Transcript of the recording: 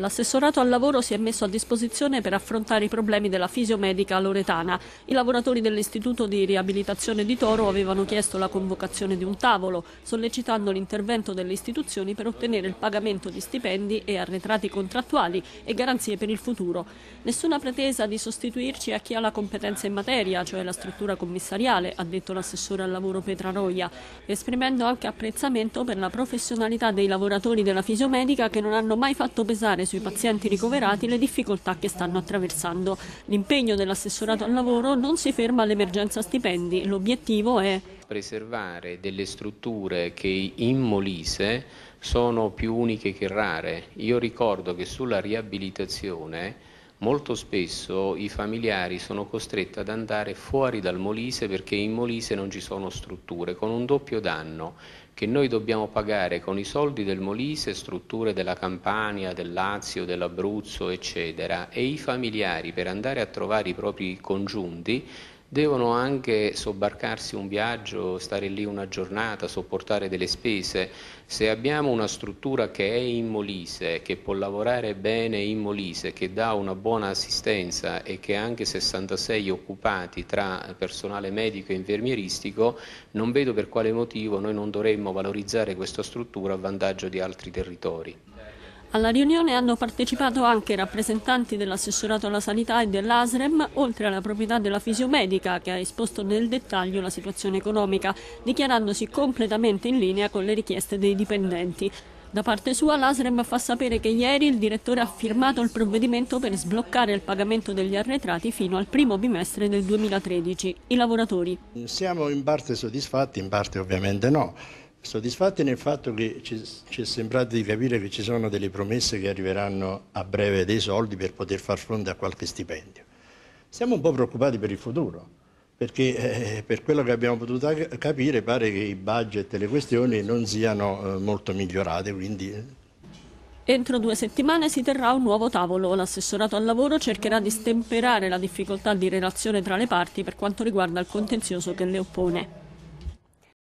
L'assessorato al lavoro si è messo a disposizione per affrontare i problemi della fisiomedica loretana. I lavoratori dell'Istituto di riabilitazione di Toro avevano chiesto la convocazione di un tavolo, sollecitando l'intervento delle istituzioni per ottenere il pagamento di stipendi e arretrati contrattuali e garanzie per il futuro. Nessuna pretesa di sostituirci a chi ha la competenza in materia, cioè la struttura commissariale, ha detto l'assessore al lavoro Petra Roia, esprimendo anche apprezzamento per la professionalità dei lavoratori della fisiomedica che non hanno mai fatto pesare sui pazienti ricoverati le difficoltà che stanno attraversando. L'impegno dell'assessorato al lavoro non si ferma all'emergenza stipendi, l'obiettivo è preservare delle strutture che in Molise sono più uniche che rare. Io ricordo che sulla riabilitazione molto spesso i familiari sono costretti ad andare fuori dal Molise perché in Molise non ci sono strutture, con un doppio danno che noi dobbiamo pagare con i soldi del Molise strutture della Campania, del Lazio, dell'Abruzzo, eccetera, e i familiari per andare a trovare i propri congiunti devono anche sobbarcarsi un viaggio, stare lì una giornata, sopportare delle spese. Se abbiamo una struttura che è in Molise, che può lavorare bene in Molise, che dà una buona assistenza e che ha anche 66 occupati tra personale medico e infermieristico, non vedo per quale motivo noi non dovremmo valorizzare questa struttura a vantaggio di altri territori. Alla riunione hanno partecipato anche rappresentanti dell'assessorato alla sanità e dell'ASREM, oltre alla proprietà della fisiomedica che ha esposto nel dettaglio la situazione economica, dichiarandosi completamente in linea con le richieste dei dipendenti. Da parte sua l'ASREM fa sapere che ieri il direttore ha firmato il provvedimento per sbloccare il pagamento degli arretrati fino al primo bimestre del 2013. I lavoratori. Siamo in parte soddisfatti, in parte ovviamente no Soddisfatti nel fatto che ci, ci, è sembrato di capire che ci sono delle promesse che arriveranno a breve dei soldi per poter far fronte a qualche stipendio. Siamo un po' preoccupati per il futuro, perché eh, per quello che abbiamo potuto capire pare che i budget e le questioni non siano eh, molto migliorate, quindi... Eh. Entro due settimane si terrà un nuovo tavolo. L'assessorato al lavoro cercherà di stemperare la difficoltà di relazione tra le parti per quanto riguarda il contenzioso che le oppone.